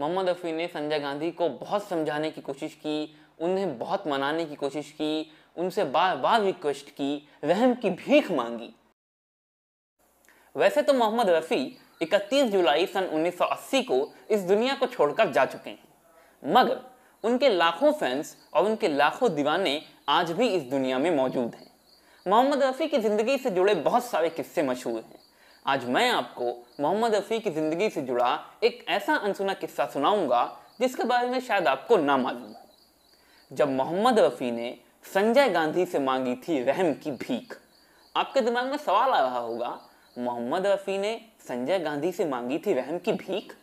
मोहम्मद रफ़ी ने संजय गांधी को बहुत समझाने की कोशिश की उन्हें बहुत मनाने की कोशिश की उनसे बार बार रिक्वेस्ट की रहम की भीख मांगी वैसे तो मोहम्मद रफ़ी 31 जुलाई सन 1980 को इस दुनिया को छोड़कर जा चुके हैं मगर उनके लाखों फैंस और उनके लाखों दीवाने आज भी इस दुनिया में मौजूद हैं मोहम्मद रफ़ी की ज़िंदगी से जुड़े बहुत सारे किस्से मशहूर हैं आज मैं आपको मोहम्मद रफ़ी की ज़िंदगी से जुड़ा एक ऐसा अनसुना किस्सा सुनाऊंगा जिसके बारे में शायद आपको ना मालूम हो जब मोहम्मद रफ़ी ने संजय गांधी से मांगी थी रहम की भीख आपके दिमाग में सवाल आ रहा होगा मोहम्मद रफ़ी ने संजय गांधी से मांगी थी रहम की भीख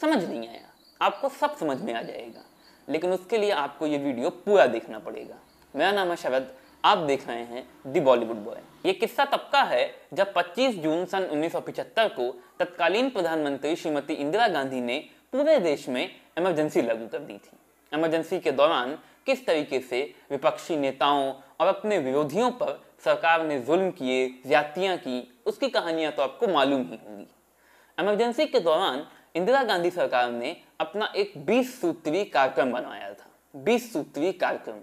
समझ नहीं आया आपको सब समझ में आ जाएगा लेकिन उसके लिए आपको ये वीडियो पूरा देखना पड़ेगा मेरा नाम है शरद आप देख रहे हैं दी बॉलीवुड बॉय ये किस्सा तब का है जब 25 जून सन 1975 को तत्कालीन प्रधानमंत्री श्रीमती इंदिरा गांधी ने पूरे देश में इमरजेंसी लागू कर दी थी इमरजेंसी के दौरान किस तरीके से विपक्षी नेताओं और अपने विरोधियों पर सरकार ने जुल्म किए ज्यादतियाँ की उसकी कहानियाँ तो आपको मालूम ही होंगी इमरजेंसी के दौरान इंदिरा गांधी सरकार ने अपना एक बीस सूत्री कार्यक्रम बनाया था बीस सूत्री कार्यक्रम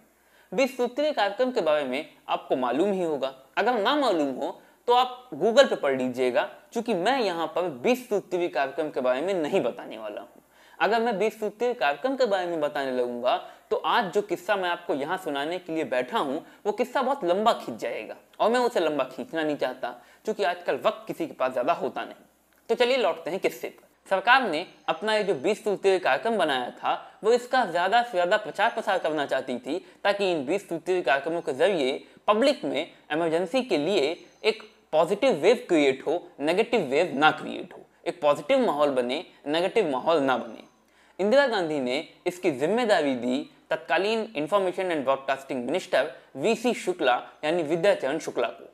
बीस सूत्री कार्यक्रम के बारे में आपको मालूम ही होगा अगर ना मालूम हो तो आप गूगल पे पढ़ लीजिएगा क्योंकि मैं यहाँ पर बीस सूत्री कार्यक्रम के बारे में नहीं बताने वाला हूँ अगर मैं बीस सूत्री कार्यक्रम के बारे में बताने लगूंगा तो आज जो किस्सा मैं आपको यहाँ सुनाने के लिए बैठा हूँ वो किस्सा बहुत लंबा खींच जाएगा और मैं उसे लंबा खींचना नहीं चाहता क्योंकि आजकल वक्त किसी के पास ज्यादा होता नहीं तो चलिए लौटते हैं किस्से पर सरकार ने अपना ये जो बीस सूत्रीय कार्यक्रम बनाया था वो इसका ज़्यादा से ज़्यादा प्रचार प्रसार करना चाहती थी ताकि इन बीस सूत्रीय कार्यक्रमों के जरिए पब्लिक में इमरजेंसी के लिए एक पॉजिटिव वेव क्रिएट हो नेगेटिव वेव ना क्रिएट हो एक पॉजिटिव माहौल बने नेगेटिव माहौल ना बने इंदिरा गांधी ने इसकी जिम्मेदारी दी तत्कालीन information and broadcasting minister VC Shukla यानी विद्याचरण शुक्ला को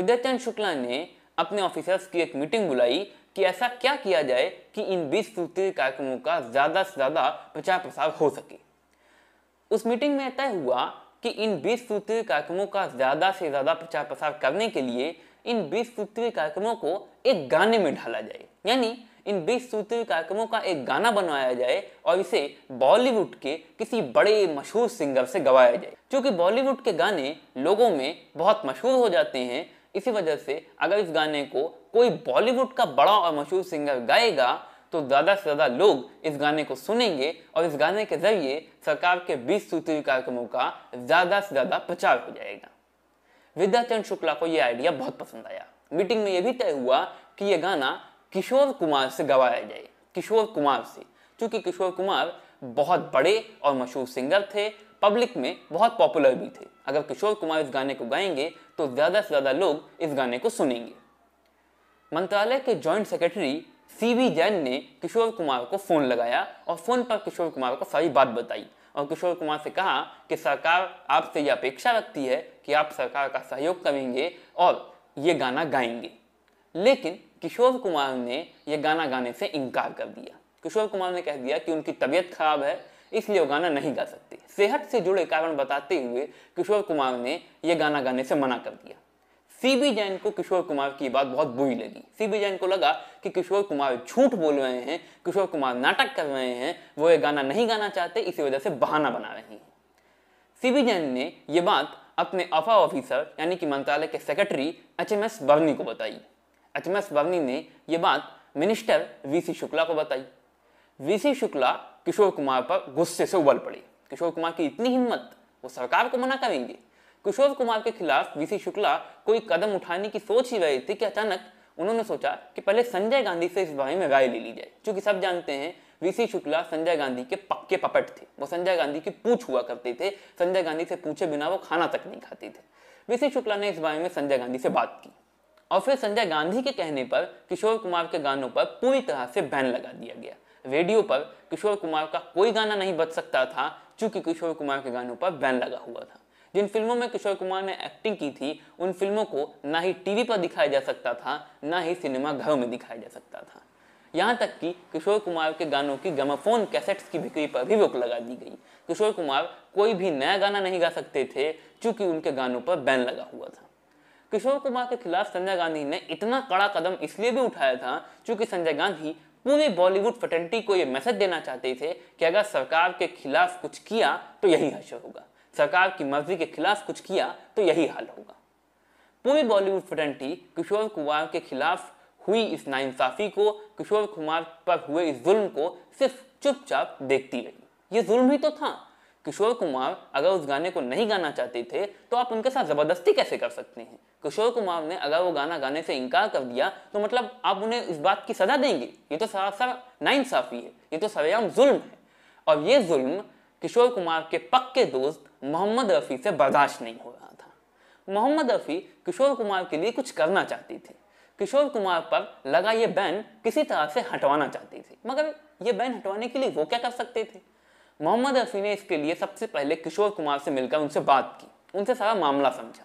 विद्याचरण शुक्ला ने अपने ऑफिसर्स की एक मीटिंग बुलाई कि ऐसा क्या किया जाए कि इन बीस सूत्रीय कार्यक्रमों का ज़्यादा से ज़्यादा प्रचार प्रसार हो सके उस मीटिंग में तय हुआ कि इन बीस सूत्रीय कार्यक्रमों का ज़्यादा से ज़्यादा प्रचार प्रसार करने के लिए इन बीस सूत्रीय कार्यक्रमों को एक गाने में ढाला जाए यानी इन बीस सूत्रीय कार्यक्रमों का एक गाना बनवाया जाए और इसे बॉलीवुड के किसी बड़े मशहूर सिंगर से गवाया जाए क्योंकि बॉलीवुड के गाने लोगों में बहुत मशहूर हो जाते हैं इसी वजह से अगर इस गाने को कोई बॉलीवुड का बड़ा और मशहूर सिंगर गाएगा तो ज़्यादा से ज़्यादा लोग इस गाने को सुनेंगे और इस गाने के जरिए सरकार के बीस सूत्री कार्यक्रमों का ज़्यादा से ज़्यादा प्रचार हो जाएगा विद्याचंद शुक्ला को यह आइडिया बहुत पसंद आया मीटिंग में यह भी तय हुआ कि यह गाना किशोर कुमार से गवाया जाए किशोर कुमार से क्योंकि किशोर कुमार बहुत बड़े और मशहूर सिंगर थे पब्लिक में बहुत पॉपुलर भी थे अगर किशोर कुमार इस गाने को गाएंगे तो ज़्यादा से ज़्यादा लोग इस गाने को सुनेंगे मंत्रालय के joint secretary C V Jain ने किशोर कुमार को फ़ोन लगाया और फ़ोन पर किशोर कुमार को सारी बात बताई और किशोर कुमार से कहा कि सरकार आपसे यह अपेक्षा रखती है कि आप सरकार का सहयोग करेंगे और ये गाना गाएंगे लेकिन किशोर कुमार ने यह गाना गाने से इनकार कर दिया किशोर कुमार ने कह दिया कि उनकी तबीयत खराब है इसलिए वो गाना नहीं गा सकते सेहत से जुड़े कारण बताते हुए किशोर कुमार ने यह गाना गाने से मना कर दिया सीबी जैन को किशोर कुमार की बात बहुत बुरी लगी सीबी जैन को लगा कि किशोर कुमार झूठ बोल रहे हैं किशोर कुमार नाटक कर रहे हैं वो ये गाना नहीं गाना चाहते इसी वजह से बहाना बना रहे हैं सीबी जैन ने ये बात अपने अफा ऑफिसर यानी कि मंत्रालय के secretary H M S Burney को बताई एच एम एस बर्नी ने यह बात मिनिस्टर वी सी शुक्ला को बताई वी सी शुक्ला किशोर कुमार पर गुस्से से उबल पड़ी किशोर कुमार की इतनी हिम्मत वो सरकार को मना करेंगे किशोर कुमार के खिलाफ वीसी शुक्ला कोई कदम उठाने की सोच ही रही थी कि अचानक उन्होंने सोचा कि पहले संजय गांधी से इस बारे में राय ले ली जाए क्योंकि सब जानते हैं वीसी शुक्ला संजय गांधी के पक्के पपट थे वो संजय गांधी की पूछ हुआ करते थे संजय गांधी से पूछे बिना वो खाना तक नहीं खाते थे वीसी शुक्ला ने इस बारे में संजय गांधी से बात की और फिर संजय गांधी के कहने पर किशोर कुमार के गानों पर पूरी तरह से बैन लगा दिया गया रेडियो पर किशोर कुमार का कोई गाना नहीं बच सकता था चूंकि किशोर कुमार के गानों पर बैन लगा हुआ था जिन फिल्मों में किशोर कुमार ने एक्टिंग की थी उन फिल्मों को ना ही टीवी पर दिखाया जा सकता था ना ही सिनेमा घरों में दिखाया जा सकता था यहाँ तक कि किशोर कुमार के गानों की गमाफोन कैसेट्स की बिक्री पर भी रोक लगा दी गई किशोर कुमार कोई भी नया गाना नहीं गा सकते थे चूंकि उनके गानों पर बैन लगा हुआ था किशोर कुमार के खिलाफ संजय गांधी ने इतना कड़ा कदम इसलिए भी उठाया था क्योंकि संजय गांधी पूरी बॉलीवुड फटंटी को ये मैसेज देना चाहते थे कि अगर सरकार के खिलाफ कुछ किया तो यही हशर होगा सरकार की मर्जी के खिलाफ कुछ किया तो यही हाल होगा पूरी बॉलीवुड फटंटी किशोर कुमार के खिलाफ हुई इस नाइंसाफी को किशोर कुमार पर हुए इस जुल्म को सिर्फ चुपचाप देखती रही ये जुल्म ही तो था किशोर कुमार अगर उस गाने को नहीं गाना चाहते थे तो आप उनके साथ ज़बरदस्ती कैसे कर सकते हैं किशोर कुमार ने अगर वो गाना गाने से इनकार कर दिया तो मतलब आप उन्हें इस बात की सज़ा देंगे ये तो सरासर नाइंसाफ़ी है ये तो सरेआम जुल्म है और ये जुल्म किशोर कुमार के पक्के दोस्त मोहम्मद रफ़ी से बर्दाश्त नहीं हो रहा था मोहम्मद रफ़ी किशोर कुमार के लिए कुछ करना चाहते थे किशोर कुमार पर लगा ये बैन किसी तरह से हटवाना चाहते थे मगर ये बैन हटवाने के लिए वो क्या कर सकते थे मोहम्मद रफ़ी ने इसके लिए सबसे पहले किशोर कुमार से मिलकर उनसे बात की उनसे सारा मामला समझा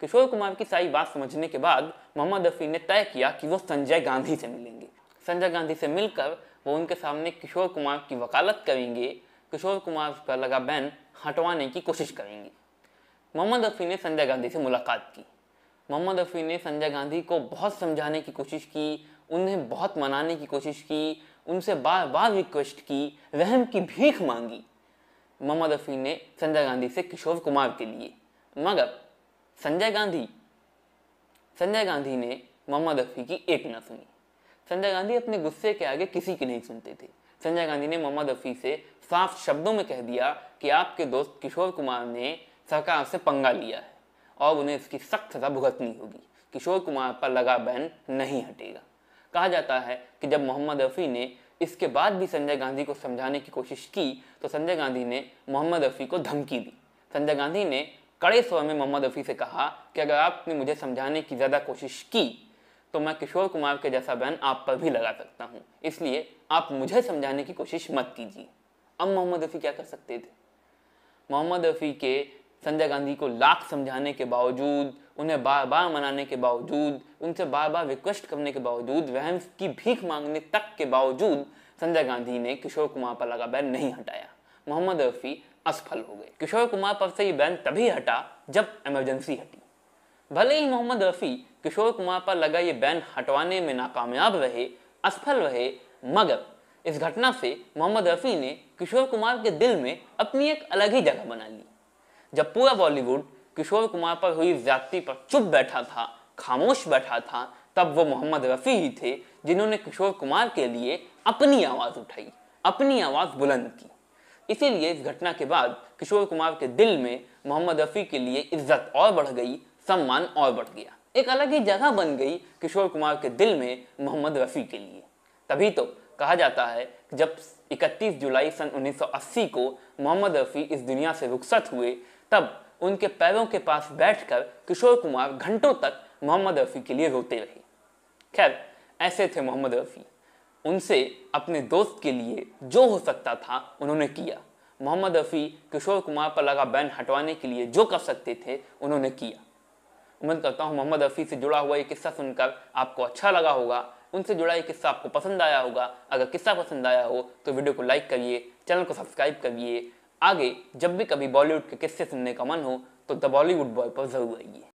किशोर कुमार की सारी बात समझने के बाद मोहम्मद रफ़ी ने तय किया कि वो संजय गांधी से मिलेंगे संजय गांधी से मिलकर वो उनके सामने किशोर कुमार की वकालत करेंगे किशोर कुमार पर लगा बैन हटवाने की कोशिश करेंगे मोहम्मद रफ़ी ने संजय गांधी से मुलाकात की मोहम्मद रफ़ी ने संजय गांधी को बहुत समझाने की कोशिश की उन्हें बहुत मनाने की कोशिश की उनसे बार बार रिक्वेस्ट की रहम की भीख मांगी मोहम्मद रफ़ी ने संजय गांधी से किशोर कुमार के लिए मगर संजय गांधी संजय गांधी ने मोहम्मद रफ़ी की एक ना सुनी संजय गांधी अपने गुस्से के आगे किसी की नहीं सुनते थे संजय गांधी ने मोहम्मद रफ़ी से साफ शब्दों में कह दिया कि आपके दोस्त किशोर कुमार ने सरकार से पंगा लिया है और उन्हें इसकी सख्त सजा भुगतनी होगी किशोर कुमार पर लगा बैन नहीं हटेगा कहा जाता है कि जब मोहम्मद रफ़ी ने इसके बाद भी संजय गांधी को समझाने की कोशिश की तो संजय गांधी ने मोहम्मद रफ़ी को धमकी दी संजय गांधी ने कड़े स्वर में मोहम्मद रफ़ी से कहा कि अगर आपने मुझे समझाने की ज़्यादा कोशिश की तो मैं किशोर कुमार के जैसा बैन आप पर भी लगा सकता हूँ इसलिए आप मुझे समझाने की कोशिश मत कीजिए अब मोहम्मद रफ़ी क्या कर सकते थे मोहम्मद रफ़ी के संजय गांधी को लाख समझाने के बावजूद उन्हें बार बार मनाने के बावजूद उनसे बार बार रिक्वेस्ट करने के बावजूद वहम की भीख मांगने तक के बावजूद संजय गांधी ने किशोर कुमार पर लगा बैन नहीं हटाया मोहम्मद रफ़ी असफल हो गए किशोर कुमार पर से ये बैन तभी हटा जब इमरजेंसी हटी भले ही मोहम्मद रफ़ी किशोर कुमार पर लगा ये बैन हटवाने में नाकामयाब रहे असफल रहे मगर इस घटना से मोहम्मद रफ़ी ने किशोर कुमार के दिल में अपनी एक अलग ही जगह बना ली जब पूरा बॉलीवुड किशोर कुमार पर हुई ज्यादा पर चुप बैठा था खामोश बैठा था तब वो मोहम्मद रफ़ी ही थे जिन्होंने किशोर कुमार के लिए अपनी आवाज़ उठाई अपनी आवाज़ बुलंद की इसीलिए इस घटना के बाद किशोर कुमार के दिल में मोहम्मद रफ़ी के लिए इज्जत और बढ़ गई सम्मान और बढ़ गया एक अलग ही जगह बन गई किशोर कुमार के दिल में मोहम्मद रफ़ी के लिए तभी तो कहा जाता है कि जब 31 जुलाई सन 1980 को मोहम्मद रफ़ी इस दुनिया से रुखसत हुए तब उनके पैरों के पास बैठकर किशोर कुमार घंटों तक मोहम्मद रफ़ी के लिए रोते रहे खैर ऐसे थे मोहम्मद रफ़ी उनसे अपने दोस्त के लिए जो हो सकता था उन्होंने किया मोहम्मद रफ़ी किशोर कुमार पर लगा बैन हटवाने के लिए जो कर सकते थे उन्होंने किया उम्मीद करता हूँ मोहम्मद रफ़ी से जुड़ा हुआ ये किस्सा सुनकर आपको अच्छा लगा होगा उनसे जुड़ा ये किस्सा आपको पसंद आया होगा अगर किस्सा पसंद आया हो तो वीडियो को लाइक करिए चैनल को सब्सक्राइब करिए आगे जब भी कभी बॉलीवुड के किस्से सुनने का मन हो तो द बॉलीवुड बॉय पर जरूर आइए